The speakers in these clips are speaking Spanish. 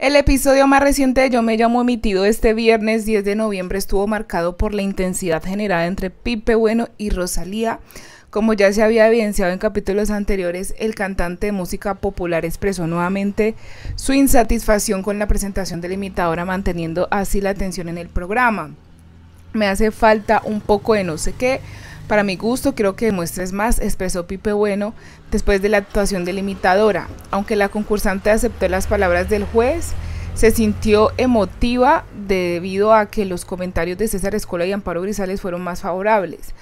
El episodio más reciente de Yo Me Llamo emitido este viernes 10 de noviembre estuvo marcado por la intensidad generada entre Pipe Bueno y Rosalía. Como ya se había evidenciado en capítulos anteriores, el cantante de música popular expresó nuevamente su insatisfacción con la presentación de la imitadora, manteniendo así la atención en el programa. Me hace falta un poco de no sé qué, para mi gusto, creo que demuestres más, expresó Pipe Bueno después de la actuación delimitadora. Aunque la concursante aceptó las palabras del juez, se sintió emotiva debido a que los comentarios de César Escola y Amparo Grisales fueron más favorables.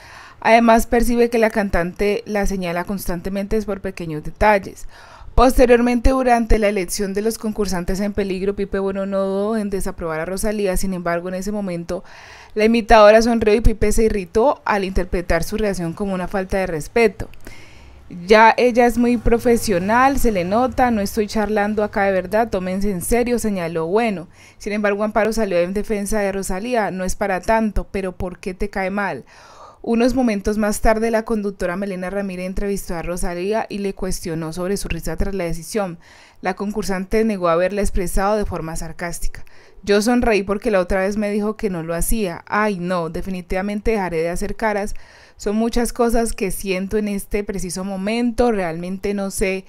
Además, percibe que la cantante la señala constantemente por pequeños detalles. Posteriormente, durante la elección de los concursantes en peligro, Pipe Bueno no dudó en desaprobar a Rosalía, sin embargo, en ese momento la imitadora sonrió y Pipe se irritó al interpretar su reacción como una falta de respeto. Ya ella es muy profesional, se le nota, no estoy charlando acá de verdad, tómense en serio, señaló bueno. Sin embargo, Amparo salió en defensa de Rosalía, no es para tanto, pero ¿por qué te cae mal? Unos momentos más tarde, la conductora Melena Ramírez entrevistó a Rosalía y le cuestionó sobre su risa tras la decisión. La concursante negó haberla expresado de forma sarcástica. Yo sonreí porque la otra vez me dijo que no lo hacía. Ay, no, definitivamente dejaré de hacer caras. Son muchas cosas que siento en este preciso momento. Realmente no sé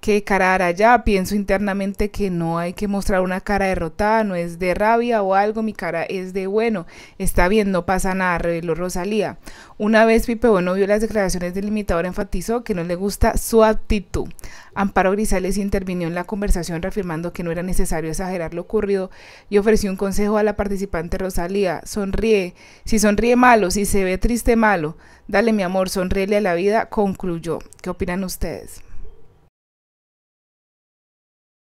que cara allá, pienso internamente que no hay que mostrar una cara derrotada, no es de rabia o algo, mi cara es de bueno, está bien, no pasa nada, reveló Rosalía. Una vez Pipe Bueno vio las declaraciones del imitador, enfatizó que no le gusta su actitud. Amparo Grisales intervino en la conversación reafirmando que no era necesario exagerar lo ocurrido y ofreció un consejo a la participante Rosalía, sonríe, si sonríe malo, si se ve triste malo, dale mi amor, sonríele a la vida, concluyó. ¿Qué opinan ustedes?